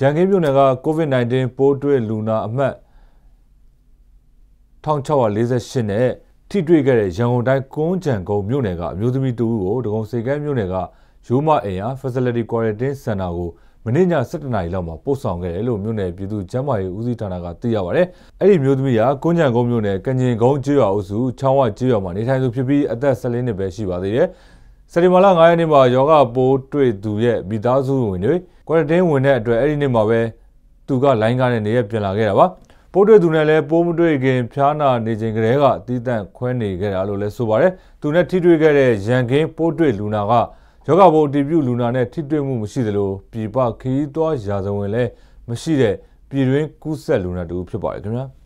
ရန်ကင်းမြို့နယ်က COVID-19 ပိုးတွေ့လူနာအမှတ်1648နဲ့ထိတွေ့ခဲ့တဲ့ရန်ကုန်တိုင်းကွန်းကြံကုန်းမြို့နယ်ကအမျိုးသမီးတဦးကိုဒဂုံစေကမ်းမြို့နယ်ကရိုးမအိမ်ယာ Facility Quarantine Center ကိုမနေ့ည7:00နာရီလောက်မှာပို့ဆောင်ခဲ့တယ်လို့မြို့နယ်ပြည်သူ့ကျန်းမာရေးဦးစီးဌာနကသိရပါဗျ။အဲ့ဒီမျိုးသမီးဟာကွန်းကြံကုန်းမြို့နယ်ကညင်ကုန်းကျွော်အုပ်စုချောင်းဝကျွော်မှာနေထိုင်သူဖြစ်ပြီးအသက်16နှစ်ပဲရှိပါသေးတယ်။စက်တင်ဘာလ9ရက်နေ့မှာယောဂပိုးတွေ့သူရဲ့မိသားစုဝင်တွေကွာရတင်းဝင်တဲ့အတွက်အဲ့ဒီနေ့မှာပဲသူကလိုင်းကားနဲ့နေရပြန်လာခဲ့တာပါပိုးတွေ့သူနဲ့လည်းပိုးမတွေ့ခင်ဖျားနာနေခြင်းကလေးကတီးတန့်ခွဲနေခဲ့တာလို့လည်းဆိုပါရယ်သူနဲ့ထိတွေ့ခဲ့တဲ့ရန်ကင်းပိုးတွေ့လူနာကယောဂဘုံတီပြူလူနာနဲ့ထိတွေ့မှုမရှိသလိုပြည်ပခီးသွွားရာဇဝင်လည်းမရှိတဲ့ပြည်တွင်းကူးစက်လူနာတူဖြစ်ပါတယ်ခင်ဗျာ။